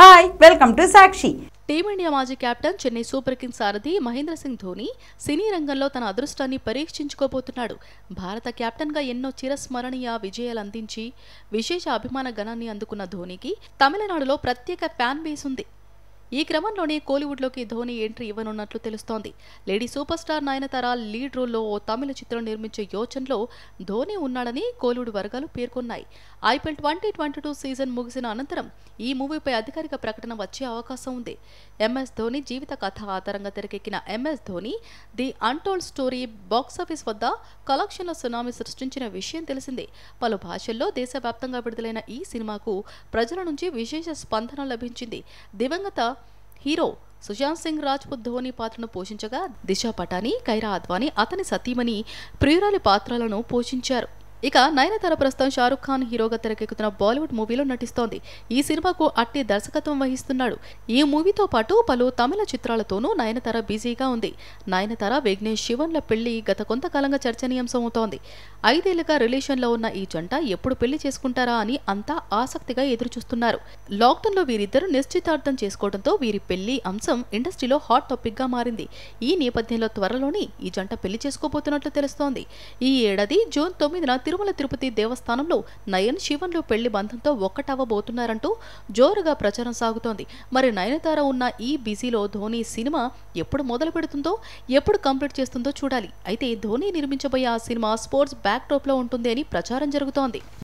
hi welcome to Sakshi team India మాజీ captain Chennai Super Kings సారథి మహేంద్ర సింగ్ ధోని సినీ రంగంలో తన అదృష్టాన్ని పరీక్షించుకోబోతున్నాడు భారత కెప్టెన్గా ఎన్నో చిరస్మరణీయ విజయాలు అందించి విశేష అభిమాన గణాన్ని అందుకున్న ధోనికి తమిళనాడులో ప్రత్యేక ఫ్యాన్ బేస్ ఉంది ఈ క్రమంలోనే కోలీవుడ్లోకి ధోని ఎంట్రీ ఇవ్వనున్నట్లు తెలుస్తోంది lady super star Nayanthara lead రోల్లో ఓ తమిళ చిత్రం నిర్మించే యోచనలో ధోని ఉన్నాడని కోలీవుడ్ వర్గాలు పేర్కొన్నాయి IPL twenty twenty two season ముగిసిన అనంతరం ఈ మూవీపై అధికారిక ప్రకటన వచ్చే అవకాశం ఉంది ఎంఎస్ ధోని జీవిత కథ ఆధారంగా తెరకెక్కిన MS Dhoni the untold story box office వద్ద కలెక్షన్ల సునామీ సృష్టించిన విషయం తెలిసిందే పలు భాషల్లో దేశవ్యాప్తంగా విడుదలైన ఈ సినిమాకు ప్రజల నుంచి విశేష స్పందన లభించింది దివంగత హీరో సుశాంత్ సింగ్ రాజ్పుత్ ధోని పాత్రను పోషించగా దిశా పటాని కైరా అద్వానీ అతని సతీమణి ప్రియురాలి పాత్రలను పోషించారు ఇక నయనతార ప్రస్తుతం షారుఖ్ ఖాన్ హీరోగా తెరకెక్కుతున్న బాలీవుడ్ మూవీలో నటిస్తోంది ఈ సినిమాకు అట్టి దర్శకత్వం వహిస్తున్నాడు ఈ మూవీతో పాటు పలు తమిళ చిత్రాలతోనూ నయనతార బిజీగా ఉంది నయనతార విఘ్నేష్ శివన్ల పెళ్లి గత కొంతకాలంగా చర్చనీయాంశం అవుతోంది ఐదేళ్లుగా రిలేషన్లో ఉన్న ఈ జంట ఎప్పుడు పెళ్లి చేసుకుంటారా అని అంతా ఆసక్తిగా ఎదురుచూస్తున్నారు లాక్డౌన్లో వీరిద్దరూ నిశ్చితార్థం చేసుకోవడంతో వీరి పెళ్లి అంశం ఇండస్ట్రీలో హాట్ టాపిక్గా మారింది ఈ నేపథ్యంలో త్వరలోనే ఈ జంట పెళ్లి చేసుకోబోతున్నట్లు తెలుస్తోంది ఈ ఏడాది జూన్ తొమ్మిదిన తిరుమల తిరుపతి దేవస్థానంలో నయన్ శివన్లు పెళ్లి బంధంతో ఒక్కటవ్వబోతున్నారంటూ జోరుగా ప్రచారం సాగుతోంది మరి నయనతార ఉన్న ఈ బిజీలో ధోని సినిమా ఎప్పుడు మొదలు పెడుతుందో ఎప్పుడు కంప్లీట్ చేస్తుందో చూడాలి అయితే ధోని నిర్మించబోయే ఆ సినిమా స్పోర్ట్స్ బ్యాక్ లో ఉంటుంది అని ప్రచారం జరుగుతోంది